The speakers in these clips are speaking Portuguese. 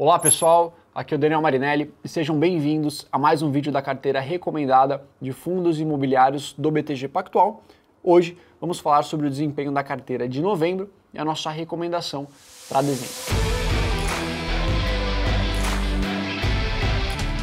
Olá pessoal, aqui é o Daniel Marinelli e sejam bem-vindos a mais um vídeo da carteira recomendada de fundos imobiliários do BTG Pactual. Hoje vamos falar sobre o desempenho da carteira de novembro e a nossa recomendação para dezembro.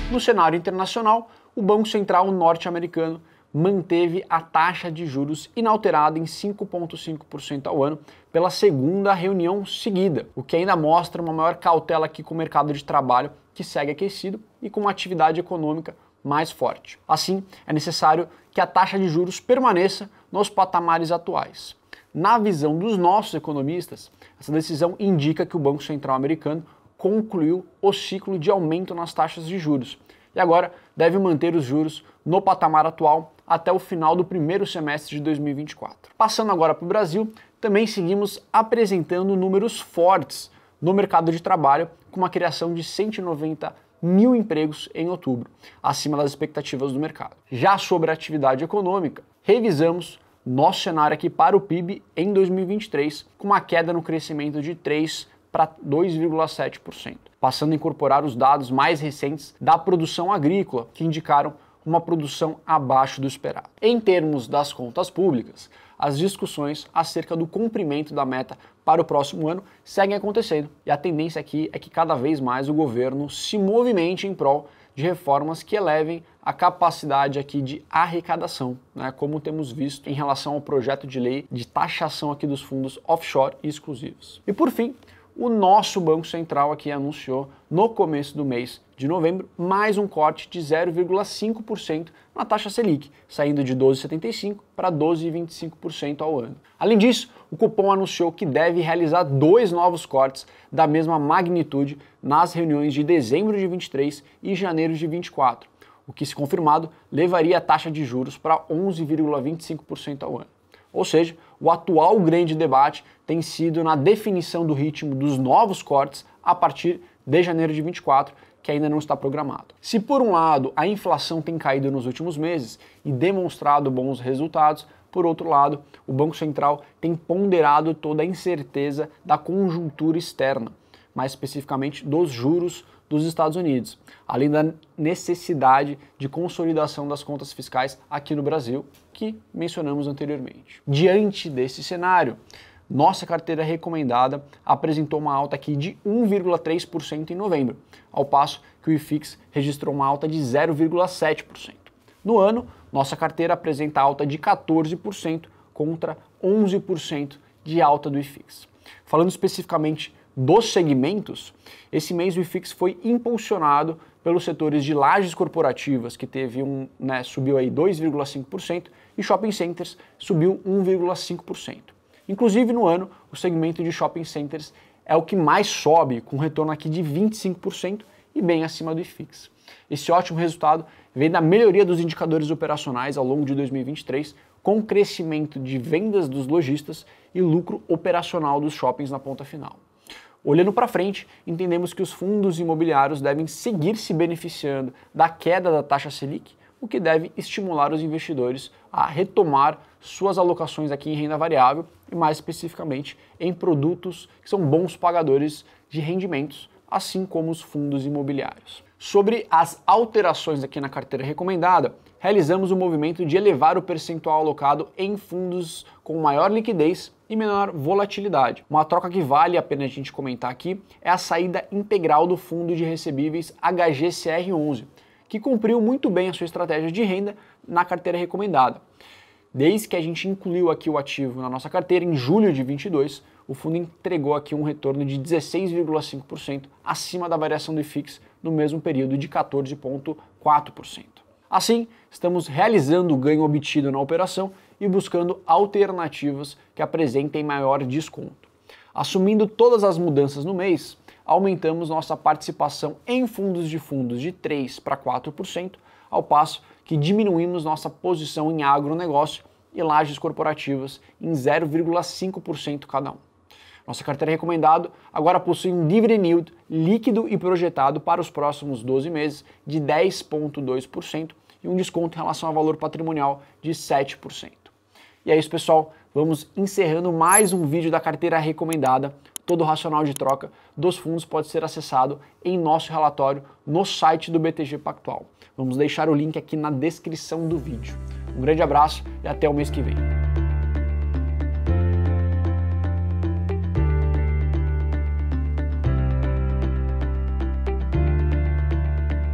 No cenário internacional, o Banco Central norte-americano manteve a taxa de juros inalterada em 5,5% ao ano pela segunda reunião seguida, o que ainda mostra uma maior cautela aqui com o mercado de trabalho que segue aquecido e com uma atividade econômica mais forte. Assim, é necessário que a taxa de juros permaneça nos patamares atuais. Na visão dos nossos economistas, essa decisão indica que o Banco Central americano concluiu o ciclo de aumento nas taxas de juros e agora deve manter os juros no patamar atual até o final do primeiro semestre de 2024. Passando agora para o Brasil, também seguimos apresentando números fortes no mercado de trabalho, com uma criação de 190 mil empregos em outubro, acima das expectativas do mercado. Já sobre a atividade econômica, revisamos nosso cenário aqui para o PIB em 2023, com uma queda no crescimento de 3 para 2,7%, passando a incorporar os dados mais recentes da produção agrícola, que indicaram uma produção abaixo do esperado. Em termos das contas públicas, as discussões acerca do cumprimento da meta para o próximo ano seguem acontecendo, e a tendência aqui é que cada vez mais o governo se movimente em prol de reformas que elevem a capacidade aqui de arrecadação, né? como temos visto em relação ao projeto de lei de taxação aqui dos fundos offshore exclusivos. E por fim, o nosso Banco Central aqui anunciou no começo do mês de novembro mais um corte de 0,5% na taxa Selic, saindo de 12,75% para 12,25% ao ano. Além disso, o cupom anunciou que deve realizar dois novos cortes da mesma magnitude nas reuniões de dezembro de 23 e janeiro de 24, o que, se confirmado, levaria a taxa de juros para 11,25% ao ano. Ou seja, o atual grande debate tem sido na definição do ritmo dos novos cortes a partir de janeiro de 24, que ainda não está programado. Se por um lado a inflação tem caído nos últimos meses e demonstrado bons resultados, por outro lado, o Banco Central tem ponderado toda a incerteza da conjuntura externa mais especificamente dos juros dos Estados Unidos, além da necessidade de consolidação das contas fiscais aqui no Brasil, que mencionamos anteriormente. Diante desse cenário, nossa carteira recomendada apresentou uma alta aqui de 1,3% em novembro, ao passo que o IFIX registrou uma alta de 0,7%. No ano, nossa carteira apresenta alta de 14% contra 11% de alta do IFIX. Falando especificamente dos segmentos, esse mês o IFIX foi impulsionado pelos setores de lajes corporativas, que teve um, né, subiu aí 2,5%, e shopping centers subiu 1,5%. Inclusive no ano, o segmento de shopping centers é o que mais sobe, com retorno aqui de 25% e bem acima do IFIX. Esse ótimo resultado vem da melhoria dos indicadores operacionais ao longo de 2023, com crescimento de vendas dos lojistas e lucro operacional dos shoppings na ponta final. Olhando para frente, entendemos que os fundos imobiliários devem seguir se beneficiando da queda da taxa Selic, o que deve estimular os investidores a retomar suas alocações aqui em renda variável e mais especificamente em produtos que são bons pagadores de rendimentos, assim como os fundos imobiliários. Sobre as alterações aqui na carteira recomendada, realizamos o movimento de elevar o percentual alocado em fundos com maior liquidez e menor volatilidade. Uma troca que vale a pena a gente comentar aqui é a saída integral do fundo de recebíveis HGCR11, que cumpriu muito bem a sua estratégia de renda na carteira recomendada. Desde que a gente incluiu aqui o ativo na nossa carteira, em julho de 22, o fundo entregou aqui um retorno de 16,5%, acima da variação do IFIX no mesmo período de 14,4%. Assim, estamos realizando o ganho obtido na operação e buscando alternativas que apresentem maior desconto. Assumindo todas as mudanças no mês, aumentamos nossa participação em fundos de fundos de 3 para 4%, ao passo que diminuímos nossa posição em agronegócio e lajes corporativas em 0,5% cada um. Nossa carteira é recomendada agora possui um dividend yield líquido e projetado para os próximos 12 meses de 10,2% e um desconto em relação ao valor patrimonial de 7%. E é isso, pessoal. Vamos encerrando mais um vídeo da carteira recomendada todo o racional de troca dos fundos pode ser acessado em nosso relatório no site do BTG Pactual. Vamos deixar o link aqui na descrição do vídeo. Um grande abraço e até o mês que vem.